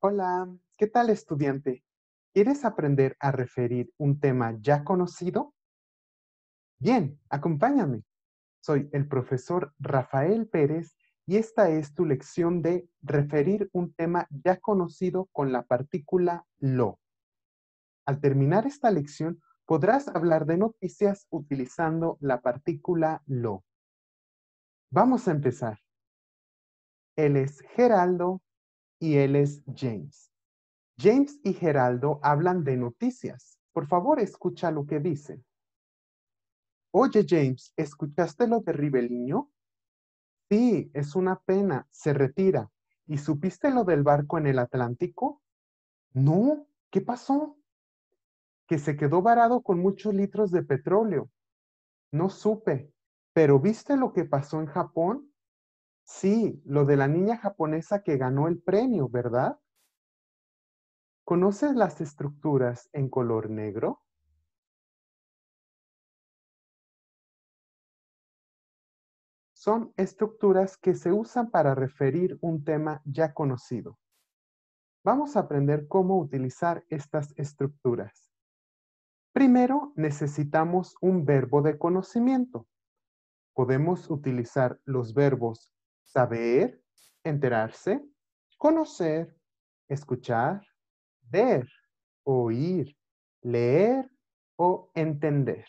Hola, ¿qué tal estudiante? ¿Quieres aprender a referir un tema ya conocido? Bien, acompáñame. Soy el profesor Rafael Pérez y esta es tu lección de referir un tema ya conocido con la partícula lo. Al terminar esta lección, podrás hablar de noticias utilizando la partícula lo. Vamos a empezar. Él es Geraldo y él es James. James y Geraldo hablan de noticias. Por favor, escucha lo que dicen. Oye, James, ¿escuchaste lo de Ribeliño? Sí, es una pena, se retira. ¿Y supiste lo del barco en el Atlántico? No, ¿qué pasó? Que se quedó varado con muchos litros de petróleo. No supe, pero ¿viste lo que pasó en Japón? Sí, lo de la niña japonesa que ganó el premio, ¿verdad? ¿Conoces las estructuras en color negro? Son estructuras que se usan para referir un tema ya conocido. Vamos a aprender cómo utilizar estas estructuras. Primero, necesitamos un verbo de conocimiento. Podemos utilizar los verbos saber, enterarse, conocer, escuchar, ver, oír, leer o entender.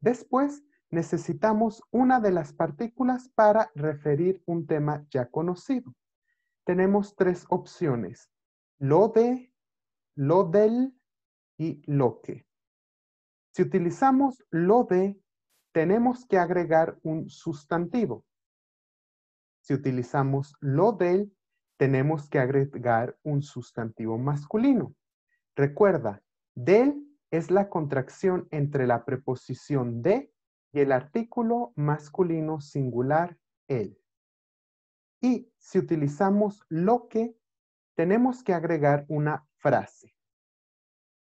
Después, necesitamos una de las partículas para referir un tema ya conocido. Tenemos tres opciones, lo de, lo del y lo que. Si utilizamos lo de, tenemos que agregar un sustantivo. Si utilizamos lo del, tenemos que agregar un sustantivo masculino. Recuerda, del es la contracción entre la preposición de y el artículo masculino singular el. Y si utilizamos lo que, tenemos que agregar una frase.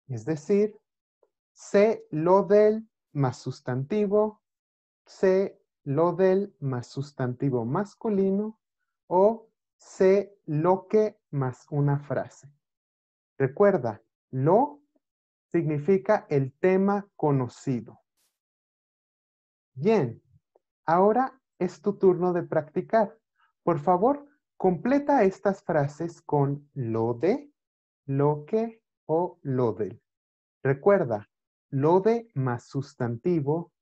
Es decir, se lo del más sustantivo, sé lo del más sustantivo masculino o se lo que más una frase. Recuerda, lo significa el tema conocido. Bien, ahora es tu turno de practicar. Por favor, completa estas frases con lo de, lo que o lo del. Recuerda, lo de más sustantivo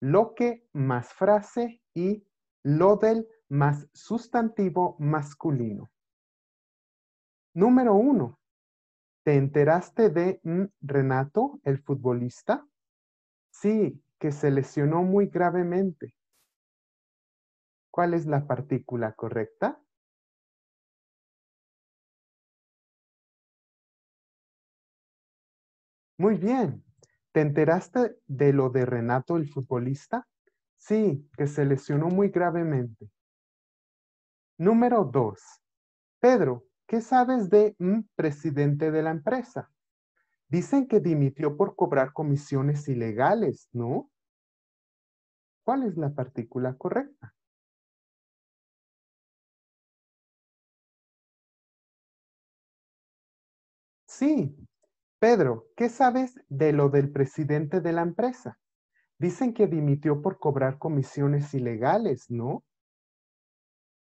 lo que más frase y lo del más sustantivo masculino. Número uno, ¿te enteraste de Renato, el futbolista? Sí, que se lesionó muy gravemente. ¿Cuál es la partícula correcta? Muy bien, ¿Te enteraste de lo de Renato, el futbolista? Sí, que se lesionó muy gravemente. Número dos. Pedro, ¿qué sabes de un presidente de la empresa? Dicen que dimitió por cobrar comisiones ilegales, ¿no? ¿Cuál es la partícula correcta? Sí, Pedro, ¿qué sabes de lo del presidente de la empresa? Dicen que dimitió por cobrar comisiones ilegales, ¿no?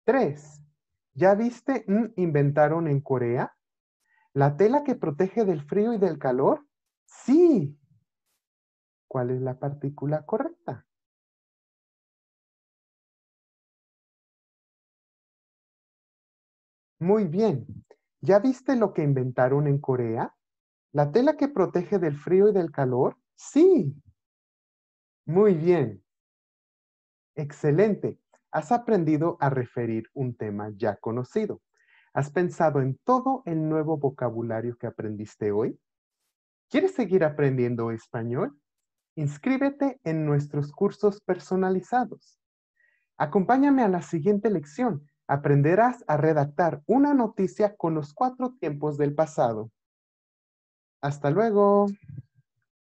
Tres, ¿Ya viste inventaron en Corea? ¿La tela que protege del frío y del calor? Sí. ¿Cuál es la partícula correcta? Muy bien. ¿Ya viste lo que inventaron en Corea? ¿La tela que protege del frío y del calor? Sí. Muy bien. Excelente. Has aprendido a referir un tema ya conocido. ¿Has pensado en todo el nuevo vocabulario que aprendiste hoy? ¿Quieres seguir aprendiendo español? Inscríbete en nuestros cursos personalizados. Acompáñame a la siguiente lección. Aprenderás a redactar una noticia con los cuatro tiempos del pasado. Hasta luego.